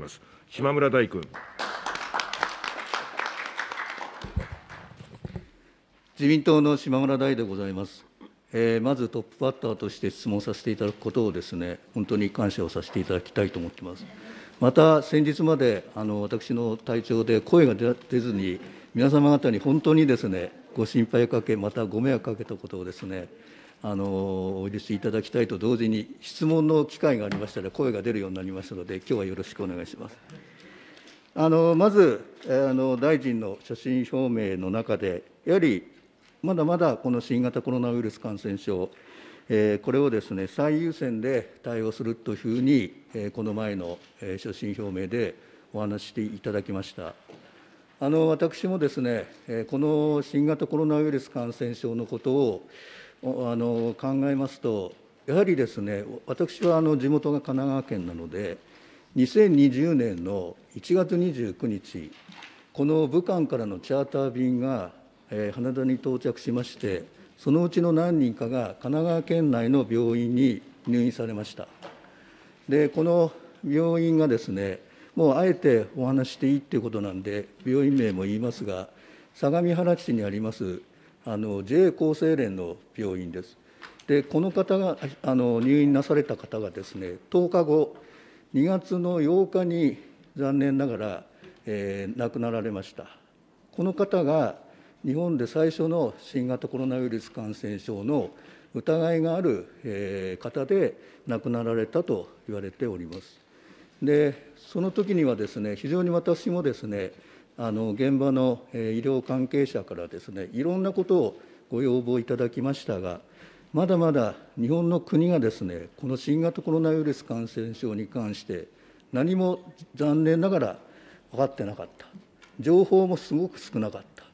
ます。島村大君。自民党の島村大でございます。えー、まずトップバッターとして質問させていただくことをですね、本当に感謝をさせていただきたいと思ってます。また先日まであの私の体調で声が出ずに皆様方に本当にですねご心配をかけまたご迷惑かけたことをですねあのお許しいただきたいと同時に、質問の機会がありましたら、声が出るようになりますので、今日はよろしくお願いします。あのまずあの、大臣の所信表明の中で、やはりまだまだこの新型コロナウイルス感染症、えこれをですね最優先で対応するというふうに、えこの前の、所信表明でお話していただきました。あの私もですね、この新型コロナウイルス感染症のことを、あの考えますと、やはりですね、私はあの地元が神奈川県なので、2020年の1月29日、この武漢からのチャーター便が、えー、羽田に到着しまして、そのうちの何人かが神奈川県内の病院に入院されました。で、この病院がですね、もうあえてお話していいっていうことなんで、病院名も言いますが、相模原市にありますあの JA 厚生連の病院です。でこの方があの入院なされた方がですね10日後2月の8日に残念ながら、えー、亡くなられましたこの方が日本で最初の新型コロナウイルス感染症の疑いがある、方で亡くなられたと言われておりますでその時にはですね非常に私もですねあの現場の医療関係者からですね、いろんなことをご要望いただきましたが、まだまだ日本の国がですね、この新型コロナウイルス感染症に関して、何も残念ながら分かってなかった、情報もすごく少なかった、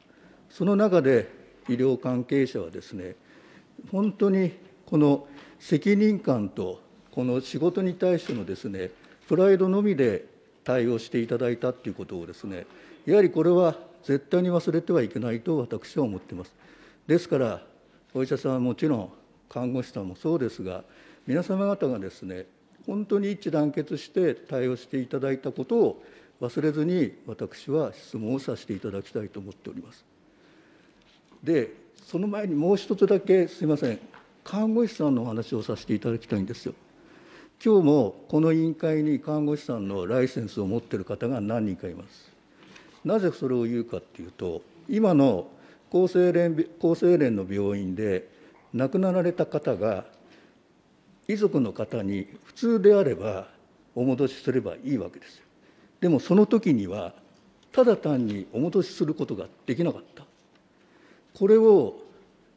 その中で医療関係者はですね、本当にこの責任感と、この仕事に対してのですね、プライドのみで対応していただいたということをですね、やはりこれは絶対に忘れてはいけないと私は思っています。ですから、お医者さんはもちろん、看護師さんもそうですが、皆様方がですね、本当に一致団結して対応していただいたことを忘れずに、私は質問をさせていただきたいと思っております。で、その前にもう一つだけ、すみません、看護師さんのお話をさせていただきたいんですよ。今日もこの委員会に看護師さんのライセンスを持っている方が何人かいます。なぜそれを言うかっていうと今の厚生連厚生連の病院で亡くなられた方が遺族の方に普通であればお戻しすればいいわけですよ。でもその時にはただ単にお戻しすることができなかった。これを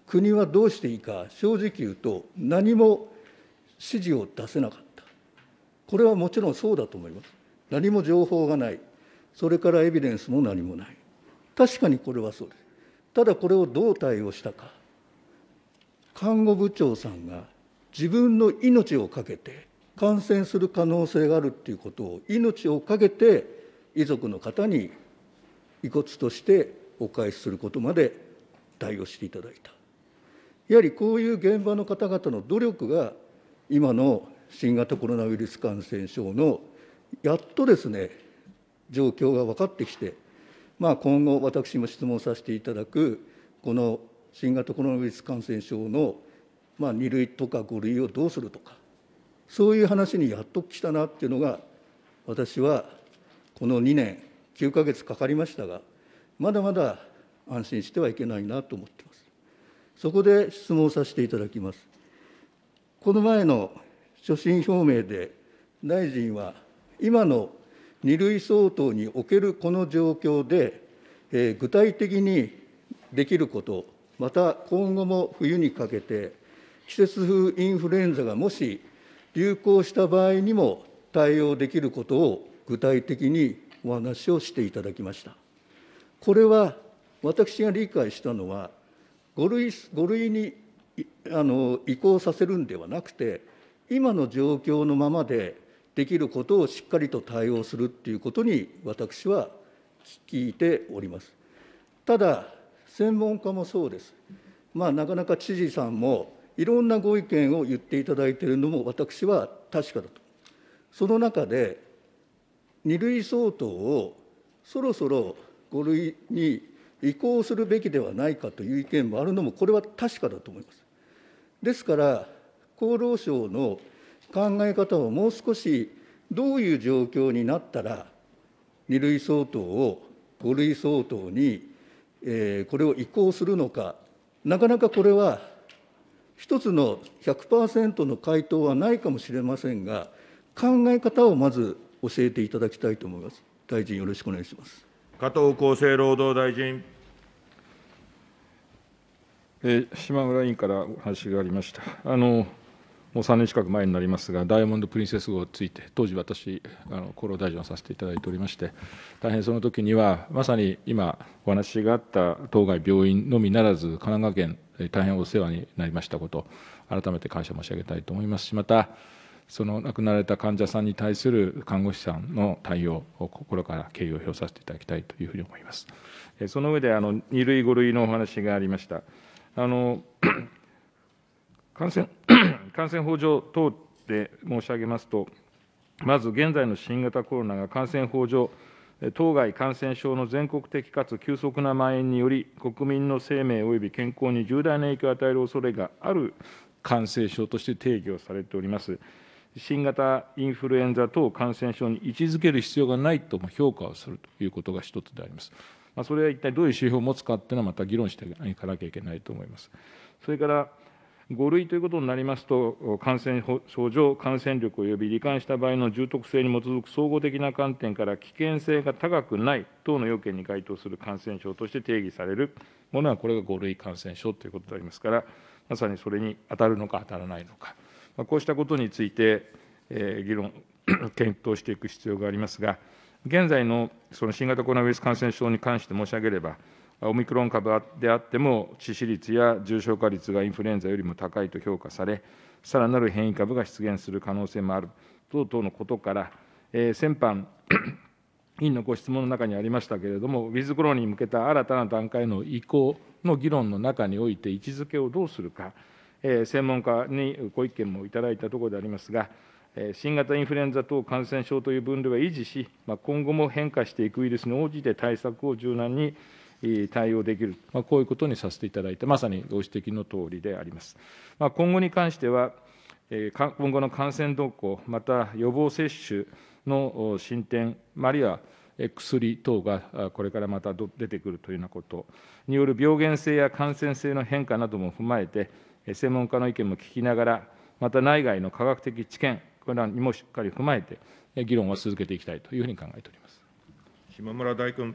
国はどうしていいか正直言うと何も指示を出せなかった。これはもちろんそうだと思います。何も情報がない。それからエビデンスも何もない確かにこれはそうですただこれをどう対応したか看護部長さんが自分の命を懸けて感染する可能性があるっていうことを命を懸けて遺族の方に遺骨としてお返しすることまで対応していただいたやはりこういう現場の方々の努力が今の新型コロナウイルス感染症のやっとですね状況が分かってきて、まあ、今後、私も質問させていただく、この新型コロナウイルス感染症の、まあ、2類とか5類をどうするとか、そういう話にやっときたなっていうのが、私はこの2年、9か月かかりましたが、まだまだ安心してはいけないなと思ってます。そこで質問させていただきます。この前の所信表明で、大臣は今の2類相当におけるこの状況で、具体的にできること、また今後も冬にかけて、季節風インフルエンザがもし流行した場合にも対応できることを具体的にお話をしていただきました。これは私が理解したのは、5類 ,5 類にあの移行させるんではなくて、今の状況のままでできることをしっかりと対応するっていうことに私は聞いております。ただ、専門家もそうです。まあ、なかなか知事さんもいろんなご意見を言っていただいているのも私は確かだと。その中で、2類相当をそろそろ5類に移行するべきではないかという意見もあるのも、これは確かだと思います。ですから、厚労省の考え方をもう少しどういう状況になったら、2類相当を5類相当に、えー、これを移行するのか、なかなかこれは、一つの100%の回答はないかもしれませんが、考え方をまず教えていただきたいと思います。大臣、よろしくお願いします。加藤厚生労働大臣。えー、島村委員からお話がありました。あのもう3年近く前になりますが、ダイヤモンド・プリンセス号について、当時私、あの厚労大臣をさせていただいておりまして、大変その時には、まさに今、お話があった当該病院のみならず、神奈川県、大変お世話になりましたこと、改めて感謝申し上げたいと思いますし、また、その亡くなられた患者さんに対する看護師さんの対応を心から敬意を表させていただきたいというふうに思います。その上であの2類、5類のお話がありました。あの感染感染法上等で申し上げますと、まず現在の新型コロナが感染法上、当該感染症の全国的かつ急速な蔓延により、国民の生命及び健康に重大な影響を与える恐れがある感染症として定義をされております。新型インフルエンザ等感染症に位置づける必要がないとも評価をするということが一つであります。まあ、それは一体どういう指標を持つかというのは、また議論していかなきゃいけないと思います。それから5類ということになりますと、感染症状、感染力及び罹患した場合の重篤性に基づく総合的な観点から危険性が高くない等の要件に該当する感染症として定義されるものは、これが5類感染症ということでありますから、まさにそれに当たるのか当たらないのか、まこうしたことについて、え議論、検討していく必要がありますが、現在のその新型コロナウイルス感染症に関して申し上げれば、オミクロン株であっても、致死率や重症化率がインフルエンザよりも高いと評価され、さらなる変異株が出現する可能性もある等々のことから、えー、先般、委員のご質問の中にありましたけれども、ウィズコロナに向けた新たな段階の移行の議論の中において、位置づけをどうするか、えー、専門家にご意見もいただいたところでありますが、新型インフルエンザ等感染症という分類は維持し、今後も変化していくウイルスに応じて対策を柔軟に対応できる、まあ、こういうことにさせていただいて、まさにご指摘のとおりであります。まあ、今後に関しては、今後の感染動向、また予防接種の進展、あるいは薬等がこれからまた出てくるというようなことによる病原性や感染性の変化なども踏まえて、専門家の意見も聞きながら、また内外の科学的知見、これらにもしっかり踏まえて、議論を続けていきたいというふうに考えております。島村大君。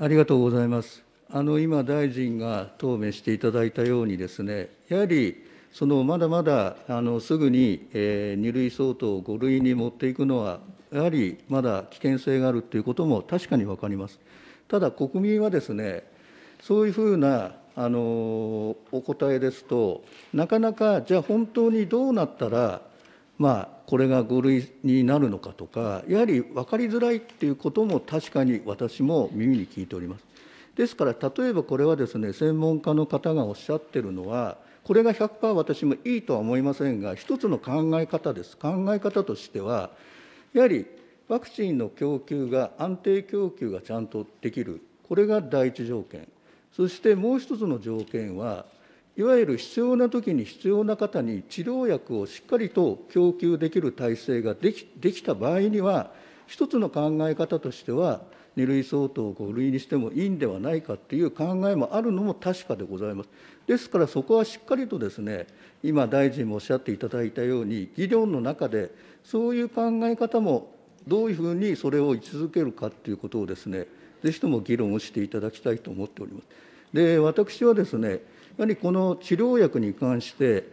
ありがとうございます。あの今、大臣が答弁していただいたようにですね、やはりそのまだまだあのすぐに、えー、2類相当を5類に持っていくのは、やはりまだ危険性があるということも確かに分かります。ただ、国民はですね、そういうふうなあのお答えですと、なかなか、じゃあ本当にどうなったら、まあ、これが5類になるのかとか、やはり分かりづらいっていうことも確かに私も耳に聞いております。ですから、例えばこれはですね、専門家の方がおっしゃってるのは、これが100%私もいいとは思いませんが、一つの考え方です。考え方としては、やはりワクチンの供給が、安定供給がちゃんとできる、これが第一条件。そしてもう一つの条件は、いわゆる必要な時に必要な方に治療薬をしっかりと供給できる体制ができできた場合には、一つの考え方としては、2類相当を5類にしてもいいんではないかという考えもあるのも確かでございます。ですから、そこはしっかりとですね、今、大臣もおっしゃっていただいたように、議論の中で、そういう考え方もどういうふうにそれを位置づけるかということをですね、ぜひとも議論をしていただきたいと思っております。で私はですねやはりこの治療薬に関して、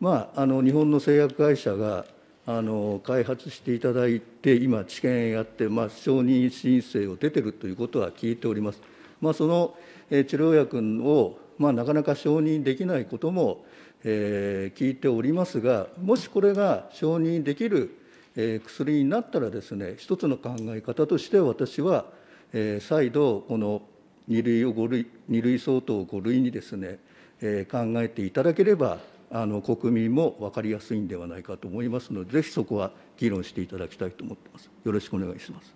まあ、あの日本の製薬会社があの開発していただいて、今、治験やって、まあ、承認申請を出てるということは聞いております。まあ、その、治療薬を、まあ、なかなか承認できないことも、えー、聞いておりますが、もしこれが承認できる、えー、薬になったらですね、一つの考え方として私は、えー、再度、この2類を5類、2類相当を5類にですね、え考えていただければ、あの国民も分かりやすいんではないかと思いますので、ぜひそこは議論していただきたいと思っています。よろしくお願いします。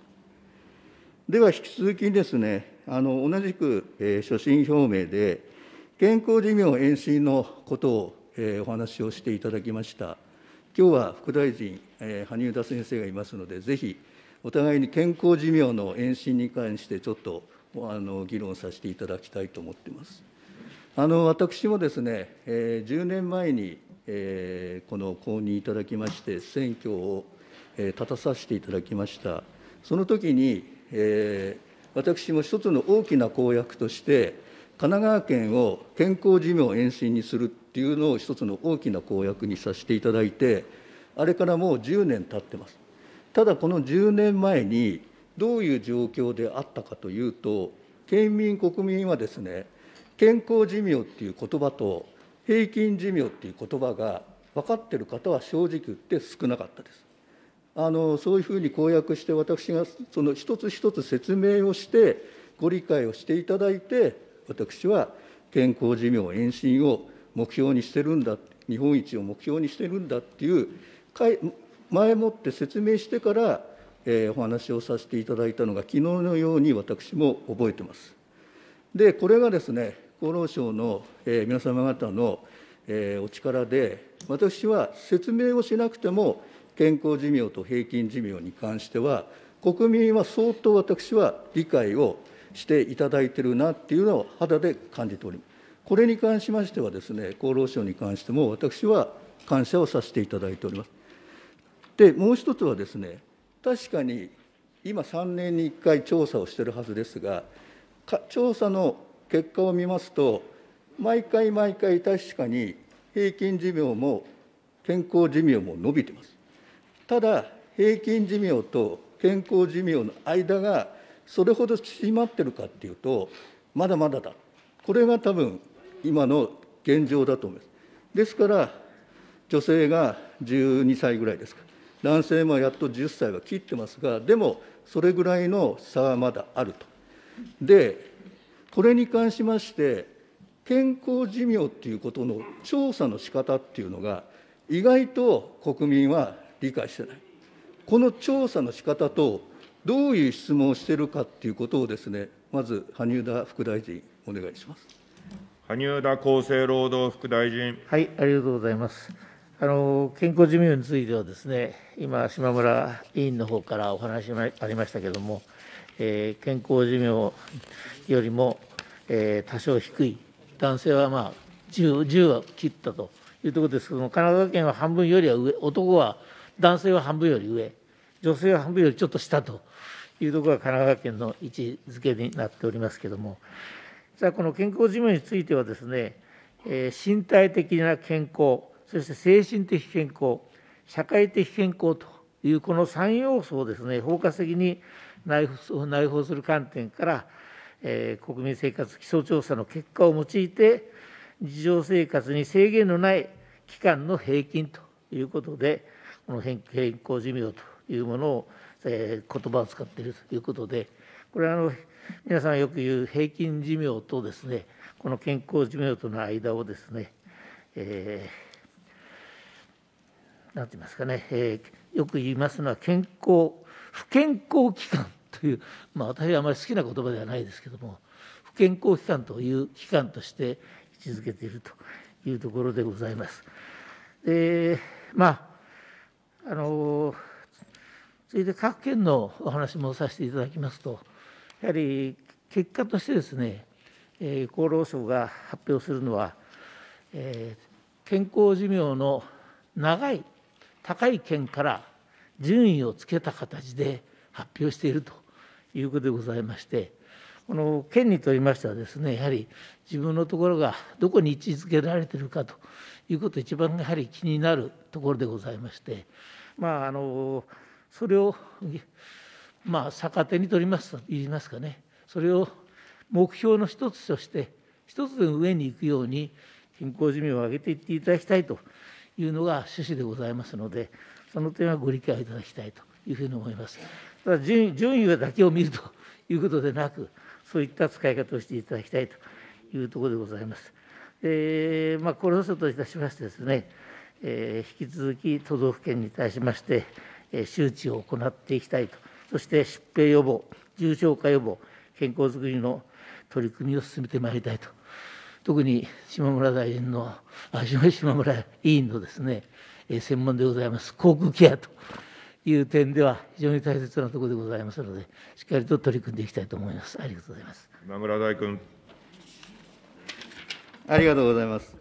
では、引き続きですね、あの同じく、えー、所信表明で、健康寿命延伸のことを、えー、お話をしていただきました。今日は副大臣、えー、羽生田先生がいますので、ぜひお互いに健康寿命の延伸に関して、ちょっとあの議論させていただきたいと思っています。私もですね、10年前にこの公認いただきまして、選挙を立たさせていただきました、そのときに、私も一つの大きな公約として、神奈川県を健康寿命延伸にするっていうのを一つの大きな公約にさせていただいて、あれからもう10年たってます。ただこの10年前に、どういう状況であったかというと、県民、国民はですね、健康寿命っていう言葉と平均寿命っていう言葉が分かっている方は正直言って少なかったです。あのそういうふうに公約して私がその一つ一つ説明をしてご理解をしていただいて私は健康寿命延伸を目標にしてるんだ日本一を目標にしてるんだっていう前もって説明してから、えー、お話をさせていただいたのが昨日のように私も覚えてます。でこれがですね厚労省の、え皆様方の、えお力で、私は説明をしなくても、健康寿命と平均寿命に関しては、国民は相当私は理解をしていただいてるなっていうのを肌で感じております。これに関しましてはですね、厚労省に関しても私は感謝をさせていただいております。で、もう一つはですね、確かに今3年に1回調査をしてるはずですが、調査の結果を見ますと、毎回毎回確かに平均寿命も健康寿命も伸びてます。ただ、平均寿命と健康寿命の間がそれほど縮まってるかっていうと、まだまだだ。これが多分今の現状だと思います。ですから、女性が12歳ぐらいですか、男性もやっと10歳は切ってますが、でもそれぐらいの差はまだあると。でこれに関しまして、健康寿命っていうことの調査の仕方っていうのが、意外と国民は理解してない。この調査の仕方と、どういう質問をしているかっていうことをですね、まず羽生田副大臣、お願いします。羽生田厚生労働副大臣。はい、ありがとうございます。あの健康寿命についてはですね、今、島村委員の方からお話がありましたけれども、えー、健康寿命よりもえー、多少低い男性はまあ 10, 10は切ったというところですけども神奈川県は半分よりは上男は男性は半分より上女性は半分よりちょっと下というところが神奈川県の位置づけになっておりますけどもじゃあこの健康寿命についてはですね、えー、身体的な健康そして精神的健康社会的健康というこの3要素をですね包括的に内包する観点からえー、国民生活基礎調査の結果を用いて、日常生活に制限のない期間の平均ということで、この変更寿命というものを、えー、言葉を使っているということで、これはあの皆さんよく言う平均寿命とですね、この健康寿命との間をですね、えー、なんて言いますかね、えー、よく言いますのは健康、不健康期間という、まあ、私はあまり好きな言葉ではないですけども不健康機関という機関として位置づけているというところでございます。でまああのついで各県のお話もさせていただきますとやはり結果としてですね、えー、厚労省が発表するのは、えー、健康寿命の長い高い県から順位をつけた形で発表しているということでございましてこの県にとりましてはですねやはり自分のところがどこに位置づけられているかということ一番やはり気になるところでございましてまああのそれをまあ逆手に取りますと言いますかねそれを目標の一つとして一つで上に行くように健康寿命を上げていっていただきたいというのが趣旨でございますのでその点はご理解いただきたいというふうに思います。だ順順位だけを見るということでなくそういった使い方をしていただきたいというところでございます。でまあ、これをといたしましてですね、えー、引き続き都道府県に対しまして、えー、周知を行っていきたいとそして疾病予防重症化予防健康づくりの取り組みを進めてまいりたいと特に島村大臣のあ島村委員のですね、えー、専門でございます航空ケアという点では非常に大切なところでございますので、しっかりと取り組んでいきたいと思います。ありがとうございます。今村大君。ありがとうございます。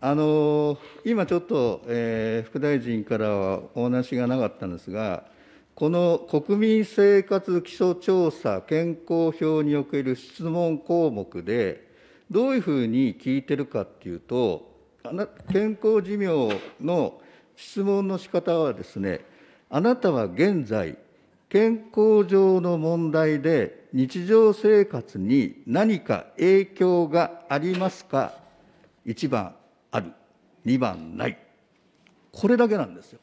あの今ちょっと、えー、副大臣からはお話がなかったんですが、この国民生活基礎調査健康表における質問項目で、どういうふうに聞いてるかっていうと、健康寿命の質問の仕方はですね、あなたは現在、健康上の問題で日常生活に何か影響がありますか ?1 番ある、2番ない。これだけなんですよ。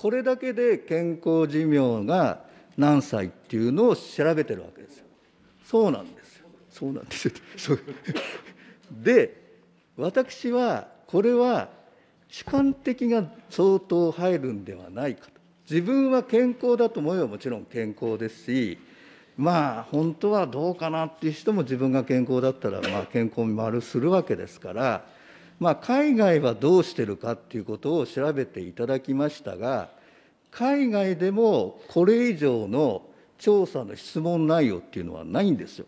これだけで健康寿命が何歳っていうのを調べてるわけですよ。そうなんですよ。そうなんですよ。で、私はこれは主観的が相当入るんではないかと。自分は健康だと思えばもちろん健康ですしまあ本当はどうかなっていう人も自分が健康だったらまあ健康に丸するわけですから、まあ、海外はどうしてるかっていうことを調べていただきましたが海外でもこれ以上の調査の質問内容っていうのはないんですよ。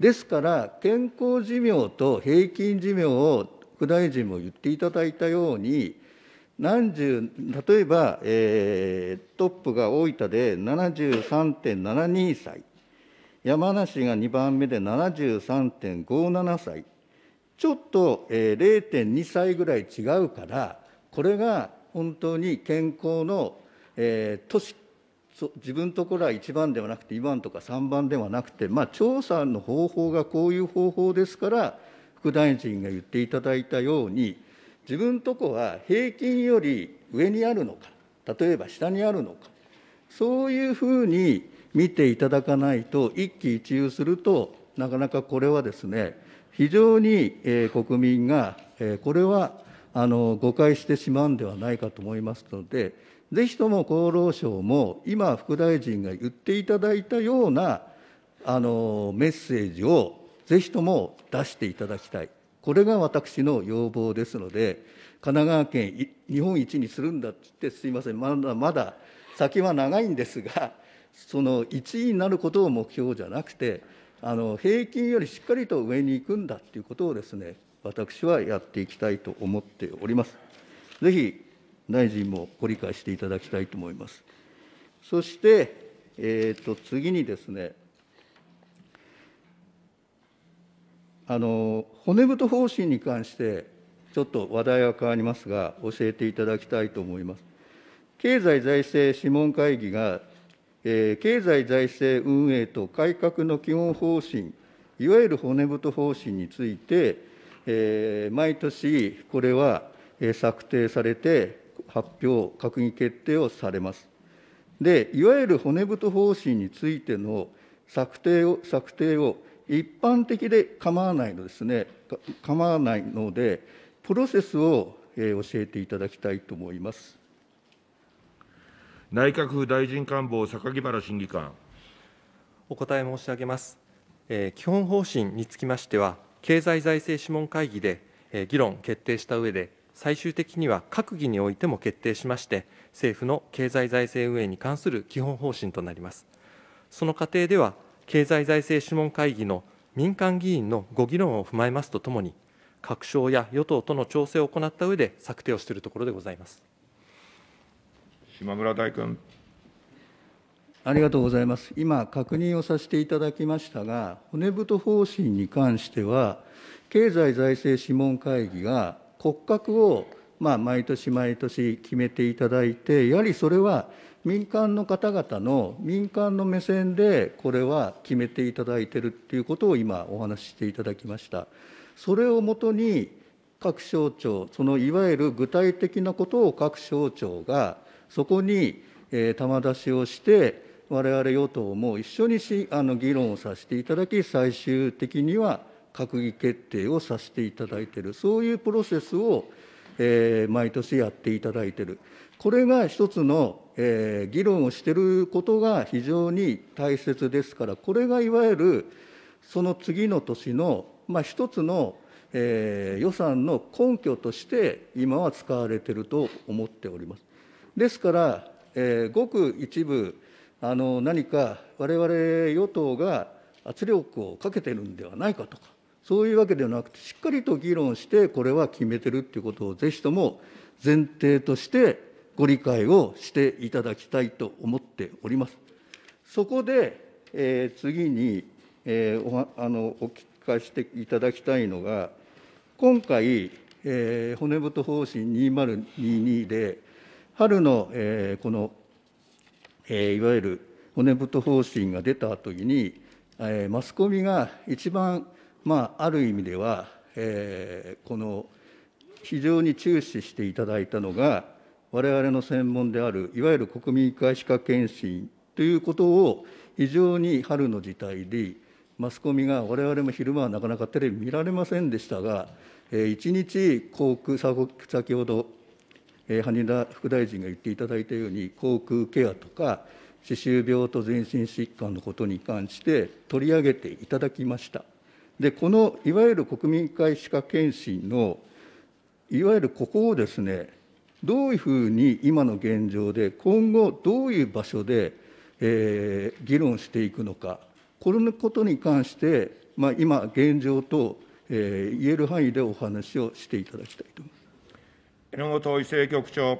ですから健康寿命と平均寿命を副大臣も言っていただいたように何十例えば、えー、トップが大分で73.72歳、山梨が2番目で73.57歳、ちょっと、えー、0.2歳ぐらい違うから、これが本当に健康の、えー、都市自分のところは1番ではなくて、2番とか3番ではなくて、まあ、調査の方法がこういう方法ですから、副大臣が言っていただいたように、自分とこは平均より上にあるのか、例えば下にあるのか、そういうふうに見ていただかないと、一喜一憂すると、なかなかこれはですね、非常に、えー、国民が、えー、これはあの誤解してしまうんではないかと思いますので、ぜひとも厚労省も、今、副大臣が言っていただいたようなあのメッセージを、ぜひとも出していただきたい。これが私の要望ですので、神奈川県日本一にするんだって言って、すみません、まだまだ先は長いんですが、その1位になることを目標じゃなくて、あの平均よりしっかりと上に行くんだということをですね、私はやっていきたいと思っております。ぜひ大臣もご理解していただきたいと思います。そして、えーと、と次にですね、あの骨太方針に関して、ちょっと話題は変わりますが、教えていただきたいと思います。経済財政諮問会議が、えー、経済財政運営と改革の基本方針、いわゆる骨太方針について、えー、毎年これは、えー、策定されて、発表、閣議決定をされます。で、いわゆる骨太方針についての策定を策定を一般的で構わないのですね、構わないので、プロセスを教えていただきたいと思います。内閣府大臣官房、榊原審議官。お答え申し上げます。え基本方針につきましては、経済財政諮問会議で、え議論、決定した上で、最終的には閣議においても決定しまして、政府の経済財政運営に関する基本方針となります。その過程では、経済財政諮問会議の民間議員のご議論を踏まえますとともに、各省や与党との調整を行った上で策定をしているところでございます島村大君。ありがとうございます。今、確認をさせていただきましたが、骨太方針に関しては、経済財政諮問会議が骨格をまあ毎年毎年決めていただいて、やはりそれは民間の方々の民間の目線で、これは決めていただいているということを今、お話ししていただきました。それをもとに、各省庁、そのいわゆる具体的なことを各省庁が、そこに玉出しをして、われわれ与党も一緒にしあの議論をさせていただき、最終的には閣議決定をさせていただいている、そういうプロセスを、えー、毎年やっていただいている、これが一つのえ議論をしてることが非常に大切ですから、これがいわゆるその次の年の、まあ、一つの、え予算の根拠として、今は使われてると思っております。ですから、えごく一部、あの何かわれわれ与党が圧力をかけてるんではないかとか、そういうわけではなくて、しっかりと議論して、これは決めてるっていうことを、ぜひとも前提としてご理解をしていただきたいと思っております。そこで、えー、次に、えー、おあのお聞かせていただきたいのが、今回、えー、骨太方針2022で、春の、えー、この、えー、いわゆる骨太方針が出たときに、えー、マスコミが一番、まあ、ある意味では、えー、この非常に注視していただいたのが、我々の専門である、いわゆる国民医科歯科検診ということを、非常に春の事態で、マスコミが、我々も昼間はなかなかテレビ見られませんでしたが、一日、航空、先ほど羽田副大臣が言っていただいたように、口腔ケアとか、歯周病と全身疾患のことに関して取り上げていただきました。で、このいわゆる国民会歯科検診の、いわゆるここをですね、どういうふうに今の現状で、今後、どういう場所で、えー、議論していくのか、このことに関して、まあ、今、現状と、えー、言える範囲でお話をしていただきたいと思います。榎本伊勢局長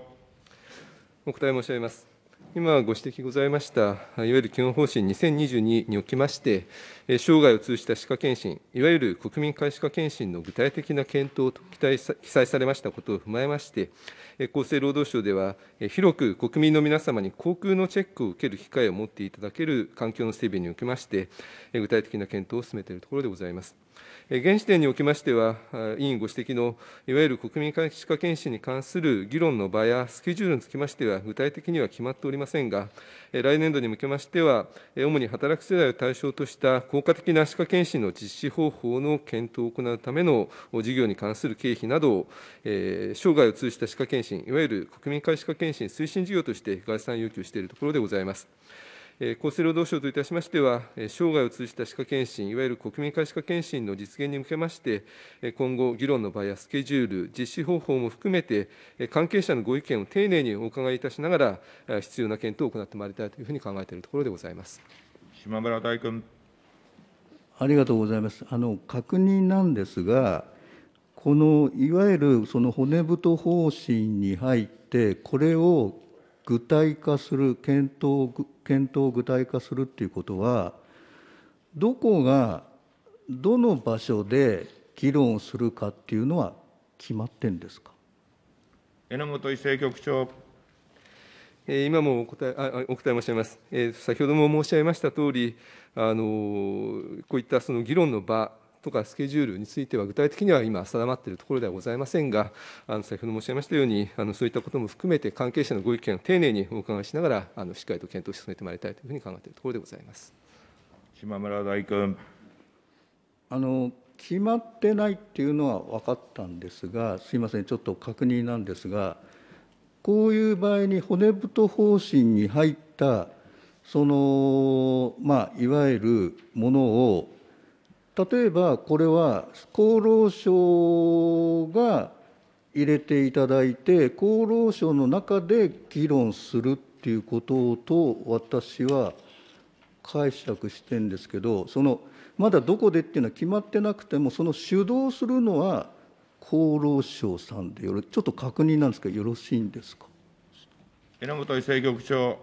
お答え申し上げます。今ご指摘ございました、いわゆる基本方針2022におきまして、生涯を通じた歯科検診、いわゆる国民皆歯科検診の具体的な検討と記載されましたことを踏まえまして、厚生労働省では、広く国民の皆様に口腔のチェックを受ける機会を持っていただける環境の整備におきまして、具体的な検討を進めているところでございます。現時点におきましては、委員ご指摘のいわゆる国民皆歯科検診に関する議論の場やスケジュールにつきましては、具体的には決まっておりませんが、来年度に向けましては、主に働く世代を対象とした効果的な歯科検診の実施方法の検討を行うための事業に関する経費などを、えー、生涯を通じた歯科検診、いわゆる国民皆歯科検診推進事業として概算要求しているところでございます。厚生労働省といたしましては、生涯を通じた歯科検診、いわゆる国民皆歯科検診の実現に向けまして、今後、議論の場やスケジュール、実施方法も含めて、関係者のご意見を丁寧にお伺いいたしながら、必要な検討を行ってまいりたいというふうに考えているところでございます。島村大君。ありがとうございます。あの確認なんですが、このいわゆるその骨太方針に入って、これを具体化する、検討検討具体化するっていうことは、どこがどの場所で議論するかっていうのは決まってんですか。榎本伊政局長。今もお答えあお答え申し上げます、えー、先ほども申し上げましたとおり、あのこういったその議論の場とかスケジュールについては、具体的には今、定まっているところではございませんが、あの先ほど申し上げましたように、あのそういったことも含めて、関係者のご意見を丁寧にお伺いしながら、あのしっかりと検討を進めてまいりたいというふうに考えているところでございます島村大君。あの決まってないっていうのは分かったんですが、すみません、ちょっと確認なんですが。こういう場合に骨太方針に入ったその、まあ、いわゆるものを例えばこれは厚労省が入れていただいて厚労省の中で議論するっていうことと私は解釈してんですけどそのまだどこでっていうのは決まってなくてもその主導するのは厚労省さんでよろ、ちょっと確認なんですけど、よろしいんですか。榎本政局長。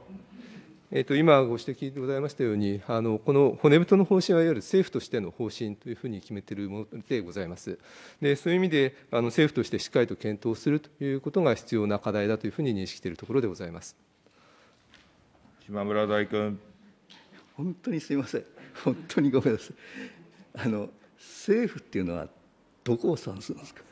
えと今、ご指摘でございましたように、あのこの骨太の方針はいわゆる政府としての方針というふうに決めているものでございます。でそういう意味であの、政府としてしっかりと検討するということが必要な課題だというふうに認識しているところでございます島村大君。本当にすみません、本当にごめんなさい。あの政府っていうのは、どこを算するんですか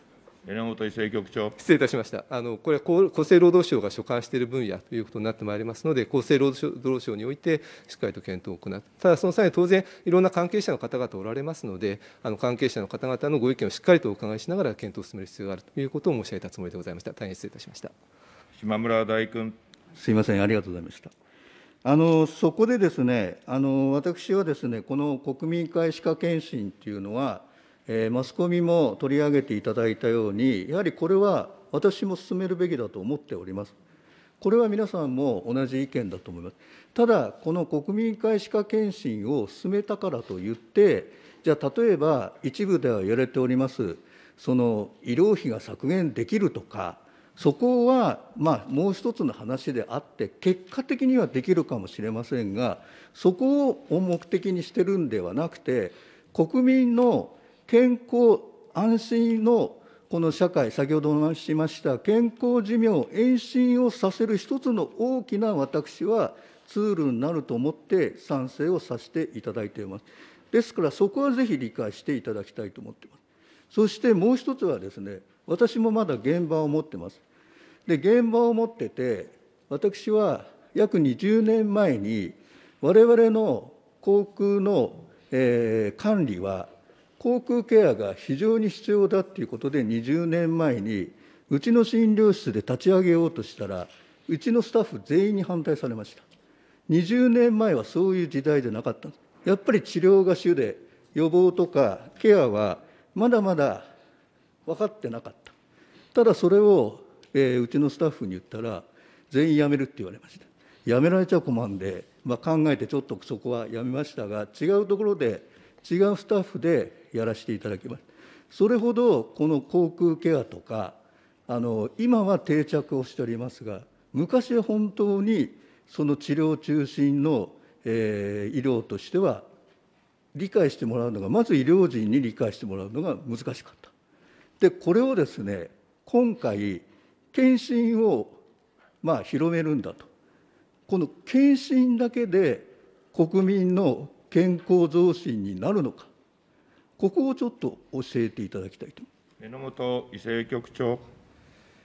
榎本伊勢局長失礼いたしました、あのこれは厚生労働省が所管している分野ということになってまいりますので、厚生労働省においてしっかりと検討を行う、ただその際に当然、いろんな関係者の方々おられますので、あの関係者の方々のご意見をしっかりとお伺いしながら検討を進める必要があるということを申し上げたつもりでございました、大変失礼いたしました島村大君。すみません、ありがとうございました。あのそこでですねあの、私はですね、この国民皆歯科検診というのは、えー、マスコミも取り上げていただいたように、やはりこれは私も進めるべきだと思っております。これは皆さんも同じ意見だと思います。ただ、この国民皆歯科検診を進めたからといって、じゃあ、例えば一部では言われております、その医療費が削減できるとか、そこは、まあ、もう一つの話であって、結果的にはできるかもしれませんが、そこを目的にしてるんではなくて、国民の健康安心のこの社会、先ほどお話しました健康寿命延伸をさせる一つの大きな私はツールになると思って賛成をさせていただいています。ですからそこはぜひ理解していただきたいと思っています。そしてもう一つはですね、私もまだ現場を持ってます。で、現場を持ってて、私は約20年前に我々の航空の、えー、管理は口腔ケアが非常に必要だっていうことで20年前にうちの診療室で立ち上げようとしたらうちのスタッフ全員に反対されました20年前はそういう時代じゃなかったやっぱり治療が主で予防とかケアはまだまだ分かってなかったただそれを、えー、うちのスタッフに言ったら全員辞めるって言われました辞められちゃ困るんで、まあ、考えてちょっとそこはやめましたが違うところで違うスタッフでやらせていただきます。それほどこの口腔ケアとかあの今は定着をしておりますが昔は本当にその治療中心の、えー、医療としては理解してもらうのがまず医療人に理解してもらうのが難しかった。でこれをですね今回検診をまあ広めるんだとこの検診だけで国民の健康増進になるのか、ここをちょっと教えていただきたいと。榎本伊勢局長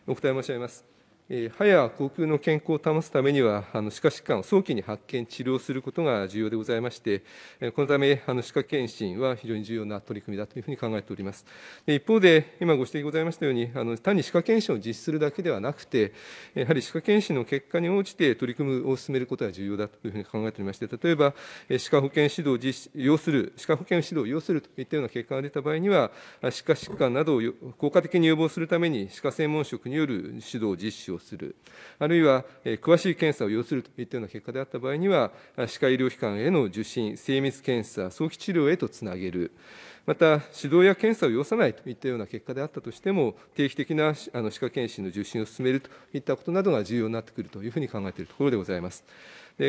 お答え申し上げます。え歯や口腔の健康を保つためには、あの歯科疾患を早期に発見、治療することが重要でございまして、このため、あの歯科検診は非常に重要な取り組みだというふうに考えております。で一方で、今ご指摘ございましたように、あの単に歯科検診を実施するだけではなくて、やはり歯科検診の結果に応じて取り組むを進めることが重要だというふうに考えておりまして、例えば、歯科保険指導実要する、歯科保険指導を要するといったような結果が出た場合には、歯科疾患などを効果的に予防するために、歯科専門職による指導実施をする、あるいは詳しい検査を要するといったような結果であった場合には、歯科医療機関への受診、精密検査、早期治療へとつなげる。また、指導や検査を要さないといったような結果であったとしても、定期的なあの歯科検診の受診を進めるといったことなどが重要になってくるというふうに考えているところでございます。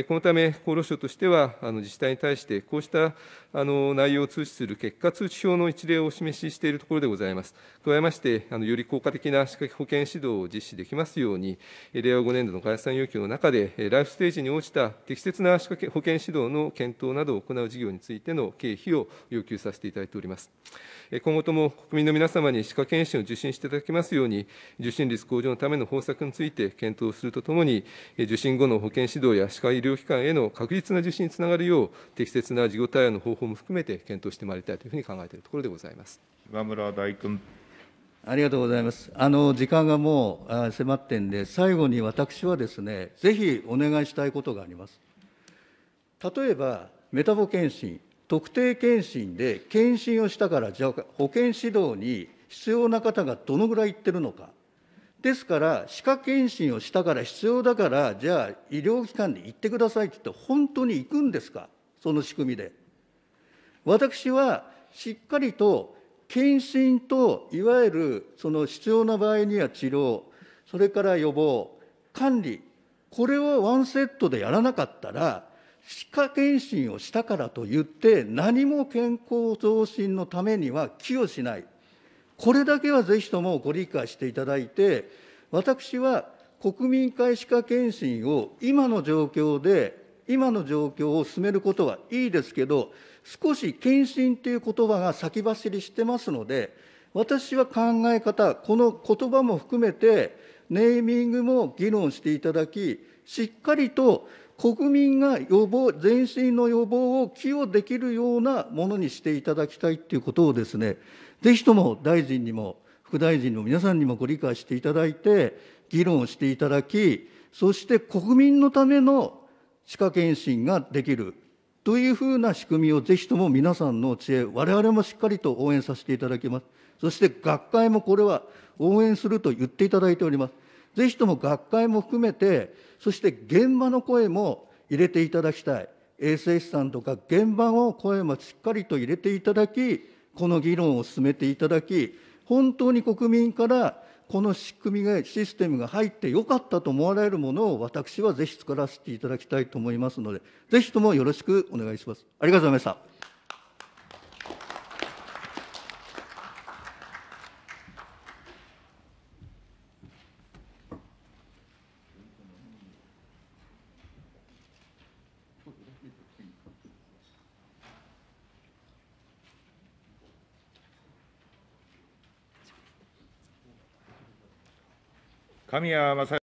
このため、厚労省としては、自治体に対して、こうした内容を通知する結果通知表の一例をお示ししているところでございます。加えまして、より効果的な歯科保険指導を実施できますように、令和5年度の概算要求の中で、ライフステージに応じた適切な歯科保険指導の検討などを行う事業についての経費を要求させていただいております。今後とも国民の皆様に歯科検診を受診していただきますように、受診率向上のための方策について検討するとともに、受診後の保険指導や歯科医療機関への確実な受診につながるよう、適切な事後対応の方法も含めて検討してまいりたいというふうに考えているところでございます。岩村大君ありがとうございます。あの時間がもう迫ってんで、最後に私はですね、ぜひお願いしたいことがあります。例えば、メタボ検診、特定検診で検診をしたから、じゃあ保健指導に必要な方がどのぐらい行ってるのか。ですから、歯科検診をしたから必要だから、じゃあ医療機関に行ってくださいって言って、本当に行くんですか、その仕組みで。私はしっかりと検診といわゆるその必要な場合には治療、それから予防、管理、これをワンセットでやらなかったら、歯科検診をしたからといって、何も健康増進のためには寄与しない。これだけはぜひともご理解していただいて、私は国民皆歯科検診を今の状況で、今の状況を進めることはいいですけど、少し検診という言葉が先走りしてますので、私は考え方、この言葉も含めて、ネーミングも議論していただき、しっかりと国民が予防、全身の予防を寄与できるようなものにしていただきたいということをですね、ぜひとも大臣にも副大臣の皆さんにもご理解していただいて、議論をしていただき、そして国民のための歯科検診ができるというふうな仕組みをぜひとも皆さんの知恵、われわれもしっかりと応援させていただきます。そして学会もこれは応援すると言っていただいております。ぜひとも学会も含めて、そして現場の声も入れていただきたい。衛生士さんとか現場の声もしっかりと入れていただき、この議論を進めていただき、本当に国民からこの仕組みが、システムが入ってよかったと思われるものを、私はぜひ作らせていただきたいと思いますので、ぜひともよろしくお願いします。ありがとうございました。神谷正